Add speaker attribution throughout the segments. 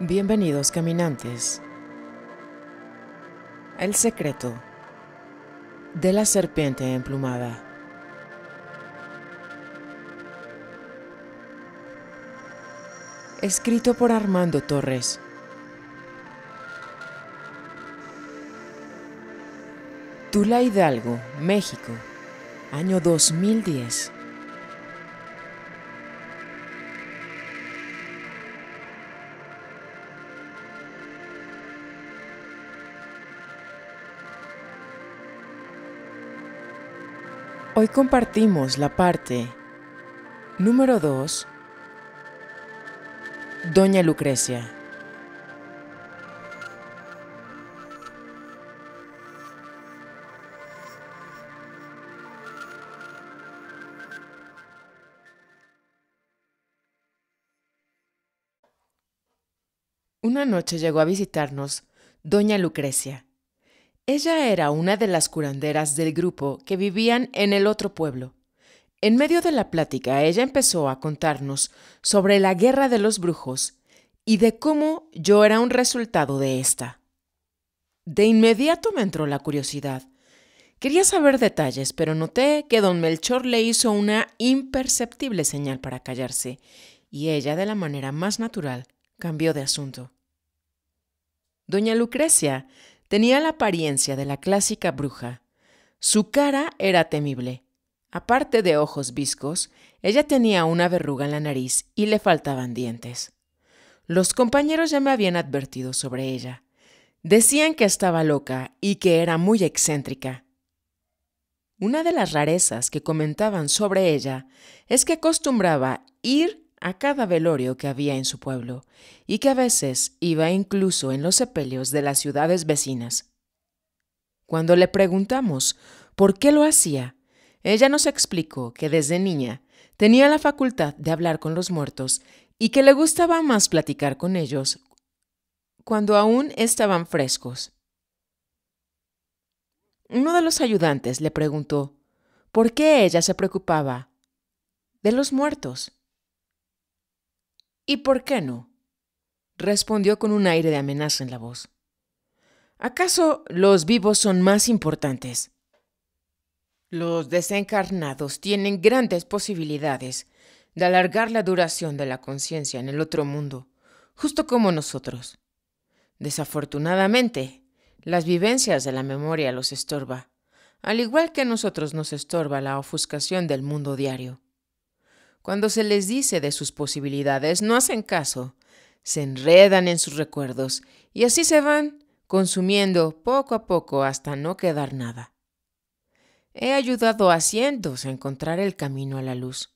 Speaker 1: Bienvenidos caminantes. El secreto de la serpiente emplumada. Escrito por Armando Torres. Tula Hidalgo, México, año 2010. Hoy compartimos la parte número 2, Doña Lucrecia. Una noche llegó a visitarnos Doña Lucrecia, ella era una de las curanderas del grupo que vivían en el otro pueblo. En medio de la plática ella empezó a contarnos sobre la guerra de los brujos y de cómo yo era un resultado de esta. De inmediato me entró la curiosidad. Quería saber detalles, pero noté que don Melchor le hizo una imperceptible señal para callarse, y ella, de la manera más natural, cambió de asunto. Doña Lucrecia Tenía la apariencia de la clásica bruja. Su cara era temible. Aparte de ojos viscos, ella tenía una verruga en la nariz y le faltaban dientes. Los compañeros ya me habían advertido sobre ella. Decían que estaba loca y que era muy excéntrica. Una de las rarezas que comentaban sobre ella es que acostumbraba ir a cada velorio que había en su pueblo y que a veces iba incluso en los sepelios de las ciudades vecinas. Cuando le preguntamos por qué lo hacía, ella nos explicó que desde niña tenía la facultad de hablar con los muertos y que le gustaba más platicar con ellos cuando aún estaban frescos. Uno de los ayudantes le preguntó por qué ella se preocupaba de los muertos. ¿Y por qué no? respondió con un aire de amenaza en la voz. ¿Acaso los vivos son más importantes? Los desencarnados tienen grandes posibilidades de alargar la duración de la conciencia en el otro mundo, justo como nosotros. Desafortunadamente, las vivencias de la memoria los estorba, al igual que a nosotros nos estorba la ofuscación del mundo diario. Cuando se les dice de sus posibilidades, no hacen caso, se enredan en sus recuerdos y así se van, consumiendo poco a poco hasta no quedar nada. He ayudado a cientos a encontrar el camino a la luz.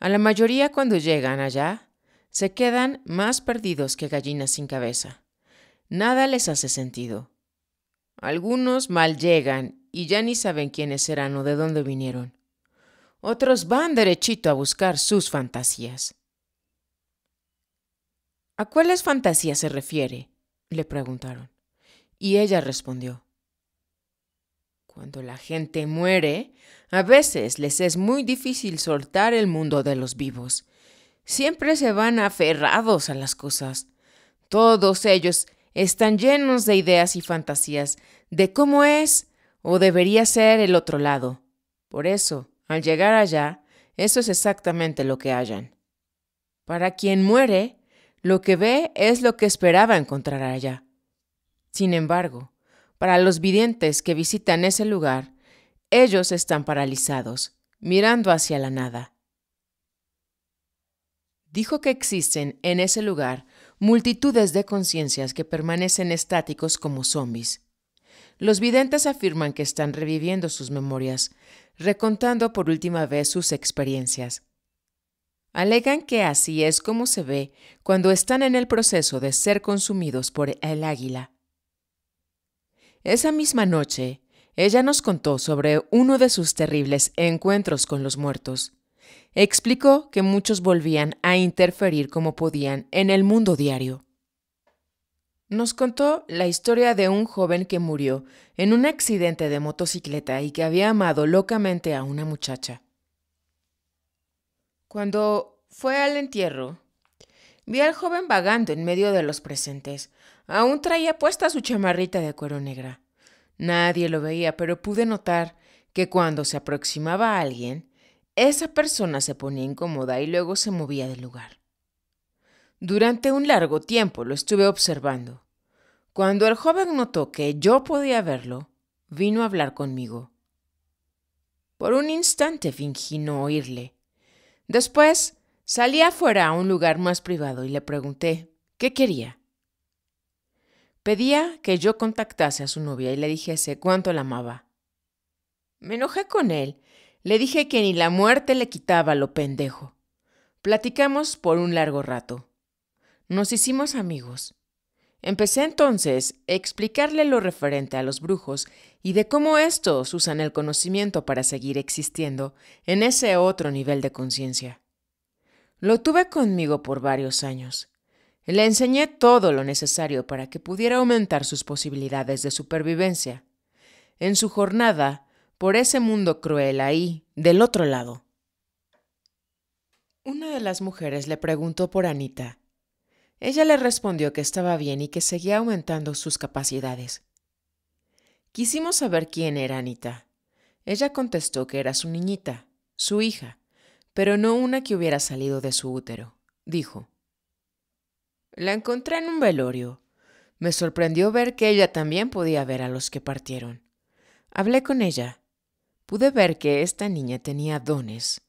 Speaker 1: A la mayoría cuando llegan allá, se quedan más perdidos que gallinas sin cabeza. Nada les hace sentido. Algunos mal llegan y ya ni saben quiénes eran o de dónde vinieron. Otros van derechito a buscar sus fantasías. ¿A cuáles fantasías se refiere? le preguntaron. Y ella respondió. Cuando la gente muere, a veces les es muy difícil soltar el mundo de los vivos. Siempre se van aferrados a las cosas. Todos ellos están llenos de ideas y fantasías de cómo es o debería ser el otro lado. Por eso, al llegar allá, eso es exactamente lo que hallan. Para quien muere, lo que ve es lo que esperaba encontrar allá. Sin embargo, para los videntes que visitan ese lugar, ellos están paralizados, mirando hacia la nada. Dijo que existen en ese lugar multitudes de conciencias que permanecen estáticos como zombis, los videntes afirman que están reviviendo sus memorias, recontando por última vez sus experiencias. Alegan que así es como se ve cuando están en el proceso de ser consumidos por el águila. Esa misma noche, ella nos contó sobre uno de sus terribles encuentros con los muertos. Explicó que muchos volvían a interferir como podían en el mundo diario. Nos contó la historia de un joven que murió en un accidente de motocicleta y que había amado locamente a una muchacha. Cuando fue al entierro, vi al joven vagando en medio de los presentes. Aún traía puesta su chamarrita de cuero negra. Nadie lo veía, pero pude notar que cuando se aproximaba a alguien, esa persona se ponía incómoda y luego se movía del lugar. Durante un largo tiempo lo estuve observando. Cuando el joven notó que yo podía verlo, vino a hablar conmigo. Por un instante fingí no oírle. Después salí afuera a un lugar más privado y le pregunté qué quería. Pedía que yo contactase a su novia y le dijese cuánto la amaba. Me enojé con él. Le dije que ni la muerte le quitaba lo pendejo. Platicamos por un largo rato. Nos hicimos amigos. Empecé entonces a explicarle lo referente a los brujos y de cómo estos usan el conocimiento para seguir existiendo en ese otro nivel de conciencia. Lo tuve conmigo por varios años. Le enseñé todo lo necesario para que pudiera aumentar sus posibilidades de supervivencia. En su jornada, por ese mundo cruel ahí, del otro lado. Una de las mujeres le preguntó por Anita ella le respondió que estaba bien y que seguía aumentando sus capacidades. Quisimos saber quién era Anita. Ella contestó que era su niñita, su hija, pero no una que hubiera salido de su útero, dijo. La encontré en un velorio. Me sorprendió ver que ella también podía ver a los que partieron. Hablé con ella. Pude ver que esta niña tenía dones.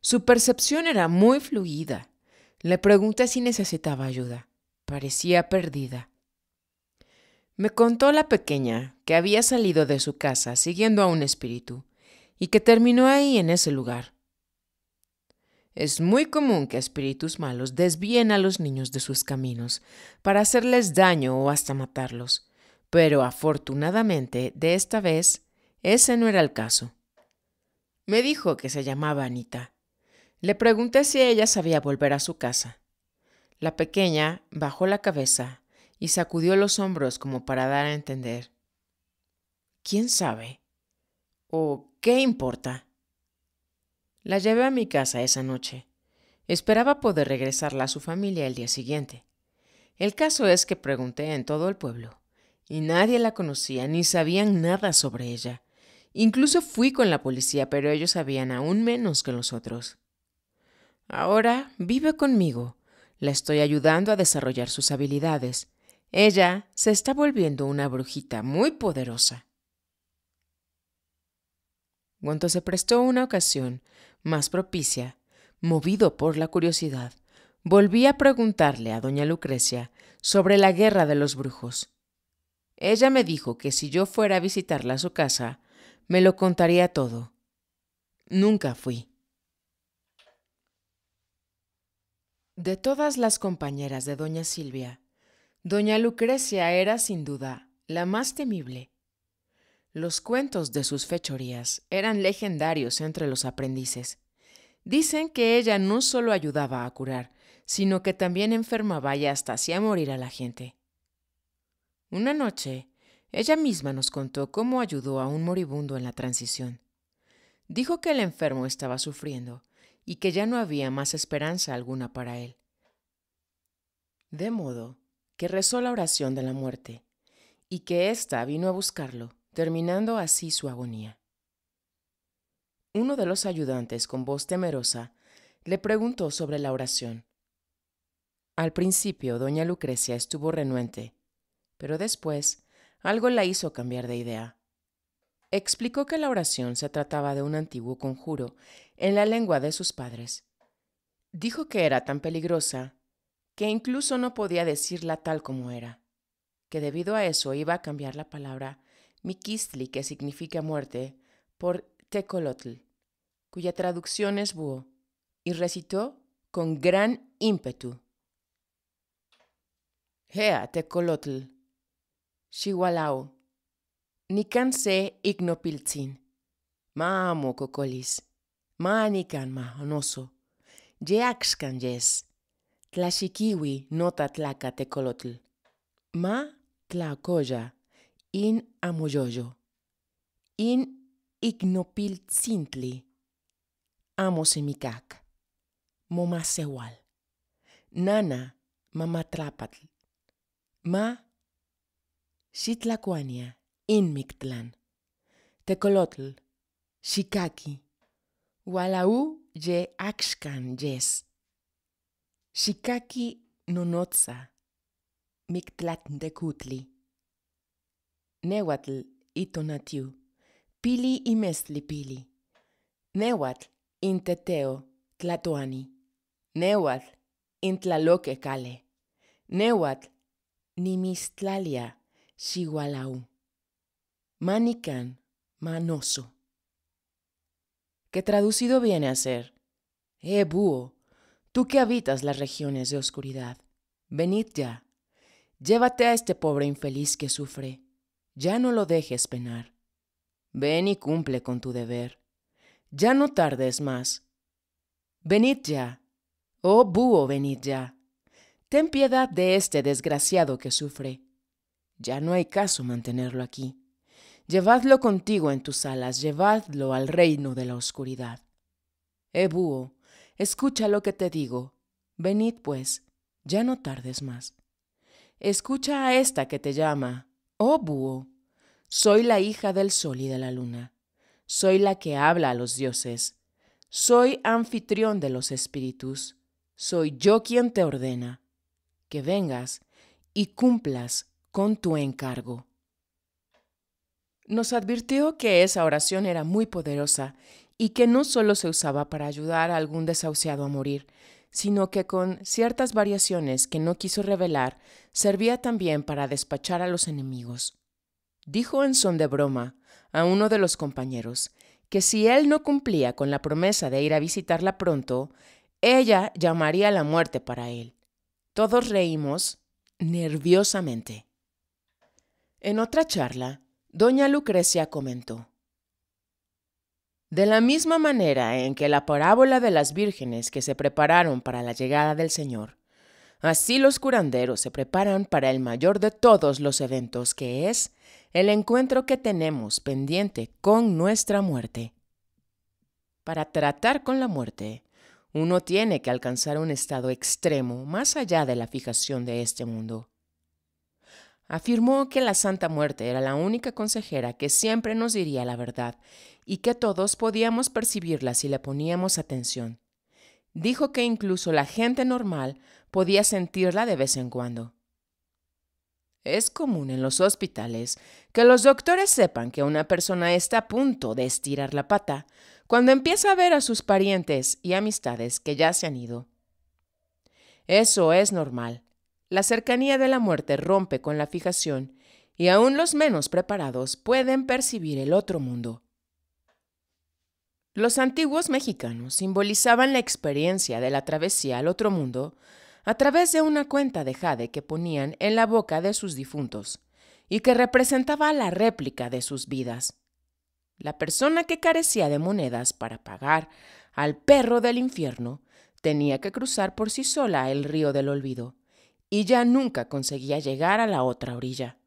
Speaker 1: Su percepción era muy fluida. Le pregunté si necesitaba ayuda. Parecía perdida. Me contó la pequeña que había salido de su casa siguiendo a un espíritu y que terminó ahí en ese lugar. Es muy común que espíritus malos desvíen a los niños de sus caminos para hacerles daño o hasta matarlos, pero afortunadamente de esta vez ese no era el caso. Me dijo que se llamaba Anita le pregunté si ella sabía volver a su casa. La pequeña bajó la cabeza y sacudió los hombros como para dar a entender. ¿Quién sabe? ¿O qué importa? La llevé a mi casa esa noche. Esperaba poder regresarla a su familia el día siguiente. El caso es que pregunté en todo el pueblo, y nadie la conocía ni sabían nada sobre ella. Incluso fui con la policía, pero ellos sabían aún menos que los otros. Ahora vive conmigo. La estoy ayudando a desarrollar sus habilidades. Ella se está volviendo una brujita muy poderosa. Cuando se prestó una ocasión más propicia, movido por la curiosidad. Volví a preguntarle a doña Lucrecia sobre la guerra de los brujos. Ella me dijo que si yo fuera a visitarla a su casa, me lo contaría todo. Nunca fui. De todas las compañeras de doña Silvia, doña Lucrecia era sin duda la más temible. Los cuentos de sus fechorías eran legendarios entre los aprendices. Dicen que ella no solo ayudaba a curar, sino que también enfermaba y hasta hacía morir a la gente. Una noche, ella misma nos contó cómo ayudó a un moribundo en la transición. Dijo que el enfermo estaba sufriendo y que ya no había más esperanza alguna para él. De modo que rezó la oración de la muerte, y que ésta vino a buscarlo, terminando así su agonía. Uno de los ayudantes, con voz temerosa, le preguntó sobre la oración. Al principio, doña Lucrecia estuvo renuente, pero después algo la hizo cambiar de idea. Explicó que la oración se trataba de un antiguo conjuro en la lengua de sus padres. Dijo que era tan peligrosa que incluso no podía decirla tal como era, que debido a eso iba a cambiar la palabra Miquistli, que significa muerte, por Tecolotl, cuya traducción es búho, y recitó con gran ímpetu. Hea Tecolotl, Xihualao, Nicanse Ignopiltzin, Mamo Cocolis ma mahonoso. Yeaxcan yes. Tlaxiquiwi nota tlaka tekolotl. Ma tlacoya. In amoyoyo. In ignopiltzintli. Amo Moma sewal. Nana Mamatrapatl. Ma shitlakwania. In mictlan, Tecolotl. Shikaki. Walau ye axcan yes. Shikaki nonotza. kutli. Newatl itonatiu. Pili y pili. Newatl inteteo tlatoani. newat intlaloque cale. Newatl nimistlalia shigualau. manikan manoso que traducido viene a ser, Eh, búho, tú que habitas las regiones de oscuridad, venid ya, llévate a este pobre infeliz que sufre, ya no lo dejes penar. Ven y cumple con tu deber, ya no tardes más. Venid ya, oh búho, venid ya, ten piedad de este desgraciado que sufre, ya no hay caso mantenerlo aquí. Llevadlo contigo en tus alas, llevadlo al reino de la oscuridad. Eh, búho, escucha lo que te digo. Venid pues, ya no tardes más. Escucha a esta que te llama, oh búho. Soy la hija del sol y de la luna. Soy la que habla a los dioses. Soy anfitrión de los espíritus. Soy yo quien te ordena que vengas y cumplas con tu encargo. Nos advirtió que esa oración era muy poderosa y que no solo se usaba para ayudar a algún desahuciado a morir, sino que con ciertas variaciones que no quiso revelar, servía también para despachar a los enemigos. Dijo en son de broma a uno de los compañeros que si él no cumplía con la promesa de ir a visitarla pronto, ella llamaría la muerte para él. Todos reímos nerviosamente. En otra charla, Doña Lucrecia comentó. De la misma manera en que la parábola de las vírgenes que se prepararon para la llegada del Señor, así los curanderos se preparan para el mayor de todos los eventos, que es el encuentro que tenemos pendiente con nuestra muerte. Para tratar con la muerte, uno tiene que alcanzar un estado extremo más allá de la fijación de este mundo. Afirmó que la Santa Muerte era la única consejera que siempre nos diría la verdad y que todos podíamos percibirla si le poníamos atención. Dijo que incluso la gente normal podía sentirla de vez en cuando. Es común en los hospitales que los doctores sepan que una persona está a punto de estirar la pata cuando empieza a ver a sus parientes y amistades que ya se han ido. Eso es normal, la cercanía de la muerte rompe con la fijación y aún los menos preparados pueden percibir el otro mundo. Los antiguos mexicanos simbolizaban la experiencia de la travesía al otro mundo a través de una cuenta de jade que ponían en la boca de sus difuntos y que representaba la réplica de sus vidas. La persona que carecía de monedas para pagar al perro del infierno tenía que cruzar por sí sola el río del olvido y ya nunca conseguía llegar a la otra orilla.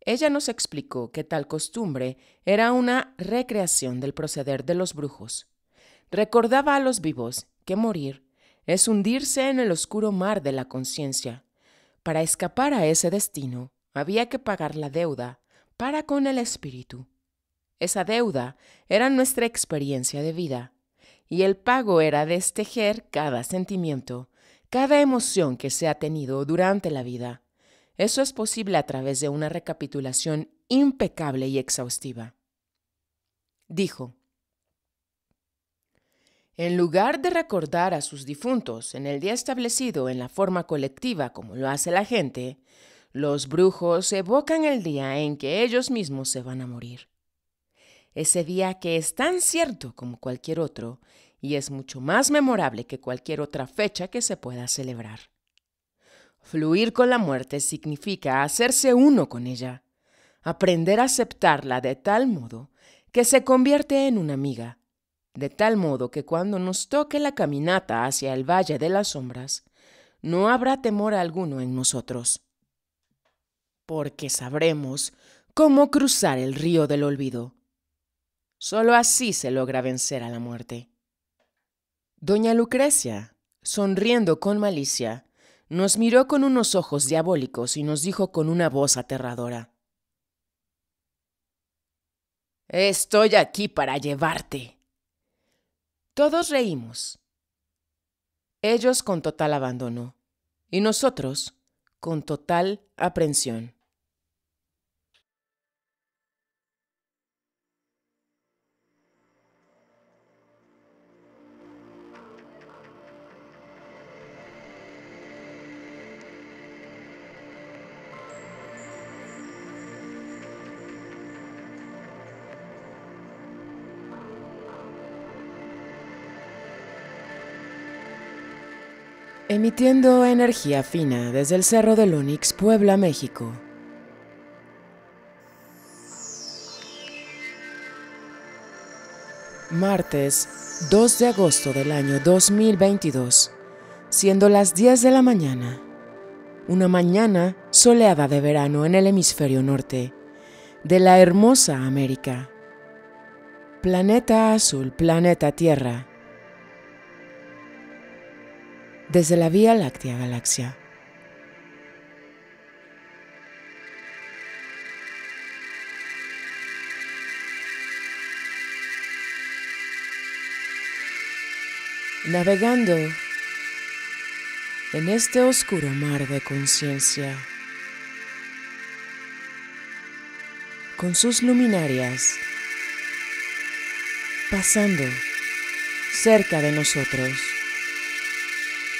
Speaker 1: Ella nos explicó que tal costumbre era una recreación del proceder de los brujos. Recordaba a los vivos que morir es hundirse en el oscuro mar de la conciencia. Para escapar a ese destino había que pagar la deuda para con el espíritu. Esa deuda era nuestra experiencia de vida, y el pago era destejer cada sentimiento, cada emoción que se ha tenido durante la vida. Eso es posible a través de una recapitulación impecable y exhaustiva. Dijo, en lugar de recordar a sus difuntos en el día establecido en la forma colectiva como lo hace la gente, los brujos evocan el día en que ellos mismos se van a morir. Ese día que es tan cierto como cualquier otro y es mucho más memorable que cualquier otra fecha que se pueda celebrar. Fluir con la muerte significa hacerse uno con ella, aprender a aceptarla de tal modo que se convierte en una amiga, de tal modo que cuando nos toque la caminata hacia el Valle de las Sombras, no habrá temor alguno en nosotros, porque sabremos cómo cruzar el río del olvido. Solo así se logra vencer a la muerte. Doña Lucrecia, sonriendo con malicia, nos miró con unos ojos diabólicos y nos dijo con una voz aterradora. Estoy aquí para llevarte. Todos reímos. Ellos con total abandono y nosotros con total aprensión. Emitiendo energía fina desde el Cerro del Onix, Puebla, México. Martes 2 de agosto del año 2022, siendo las 10 de la mañana. Una mañana soleada de verano en el hemisferio norte de la hermosa América. Planeta azul, planeta tierra desde la Vía Láctea Galaxia. Navegando en este oscuro mar de conciencia, con sus luminarias pasando cerca de nosotros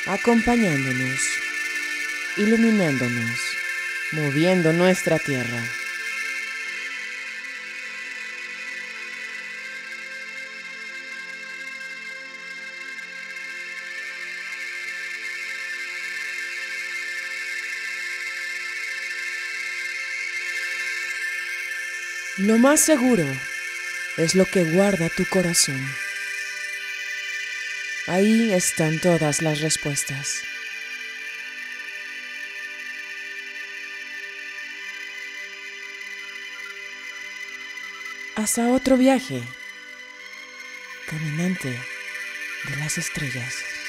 Speaker 1: acompañándonos, iluminándonos, moviendo nuestra tierra. Lo más seguro es lo que guarda tu corazón. Ahí están todas las respuestas. Hasta otro viaje, caminante de las estrellas.